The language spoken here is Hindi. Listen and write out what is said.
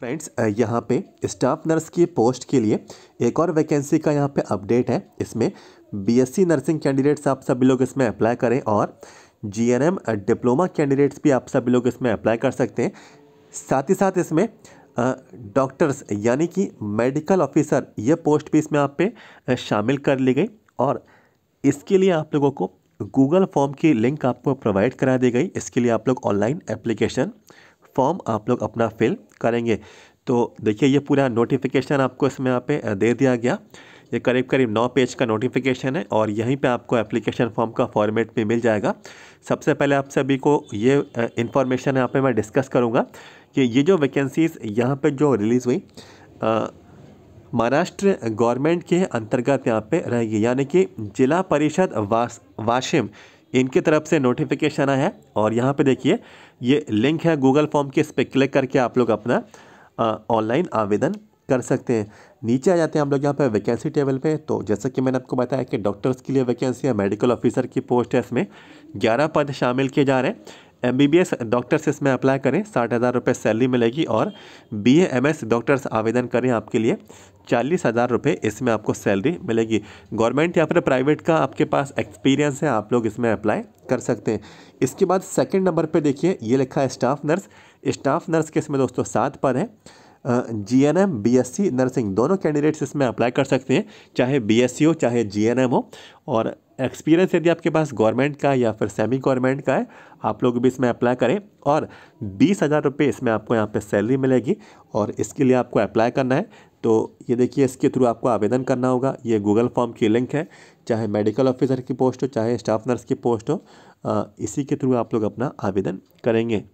फ्रेंड्स यहाँ पे स्टाफ नर्स की पोस्ट के लिए एक और वैकेंसी का यहाँ पे अपडेट है इसमें बीएससी नर्सिंग कैंडिडेट्स आप सभी लोग इसमें अप्लाई करें और जीएनएम डिप्लोमा कैंडिडेट्स भी आप सभी लोग इसमें अप्लाई कर सकते हैं साथ ही साथ इसमें डॉक्टर्स यानी कि मेडिकल ऑफिसर ये पोस्ट भी इसमें आप पे शामिल कर ली गई और इसके लिए आप लोगों को गूगल फॉर्म की लिंक आपको प्रोवाइड करा दी गई इसके लिए आप लोग ऑनलाइन एप्लीकेशन फॉर्म आप लोग अपना फिल करेंगे तो देखिए ये पूरा नोटिफिकेशन आपको इसमें यहाँ पे दे दिया गया ये करीब करीब नौ पेज का नोटिफिकेशन है और यहीं पे आपको एप्लीकेशन फॉर्म का फॉर्मेट भी मिल जाएगा सबसे पहले आप सभी को ये इन्फॉर्मेशन यहाँ पे मैं डिस्कस करूँगा कि ये जो वैकेंसीज़ यहाँ पे जो रिलीज़ हुई महाराष्ट्र गवर्नमेंट के अंतर्गत यहाँ पे रहेगी यानी कि जिला परिषद वास वाशिम इनकी तरफ से नोटिफिकेशन आया है और यहाँ पे देखिए ये लिंक है गूगल फॉर्म के इस पर क्लिक करके आप लोग अपना ऑनलाइन आवेदन कर सकते हैं नीचे आ जाते हैं हम लोग यहाँ पे वैकेंसी टेबल पे तो जैसा कि मैंने आपको बताया कि डॉक्टर्स के लिए वैकेंसी है मेडिकल ऑफिसर की पोस्ट है इसमें ग्यारह पद शामिल किए जा रहे हैं M B B S doctors इसमें अप्लाई करें साठ हज़ार रुपये सैलरी मिलेगी और बी एम एस डॉक्टर्स आवेदन करें आपके लिए चालीस हज़ार रुपये इसमें आपको सैलरी मिलेगी गवर्नमेंट या फिर प्राइवेट का आपके पास एक्सपीरियंस है आप लोग इसमें अप्लाई कर सकते हैं इसके बाद सेकेंड नंबर पर देखिए ये लिखा है स्टाफ नर्स स्टाफ नर्स के इसमें दोस्तों सात पद हैं G N M B S C nursing दोनों कैंडिडेट्स इसमें अप्लाई कर सकते हैं चाहे बी एस सी हो चाहे जी एन एम हो और एक्सपीरियंस यदि आपके पास गवर्नमेंट का या फिर सेमी गवर्नमेंट का है आप लोग भी इसमें अप्लाई करें और बीस हज़ार रुपये इसमें आपको यहाँ पे सैलरी मिलेगी और इसके लिए आपको अप्लाई करना है तो ये देखिए इसके थ्रू आपको आवेदन करना होगा ये गूगल फॉर्म की लिंक है चाहे मेडिकल ऑफिसर की पोस्ट हो चाहे स्टाफ नर्स की पोस्ट हो इसी के थ्रू आप लोग अपना आवेदन करेंगे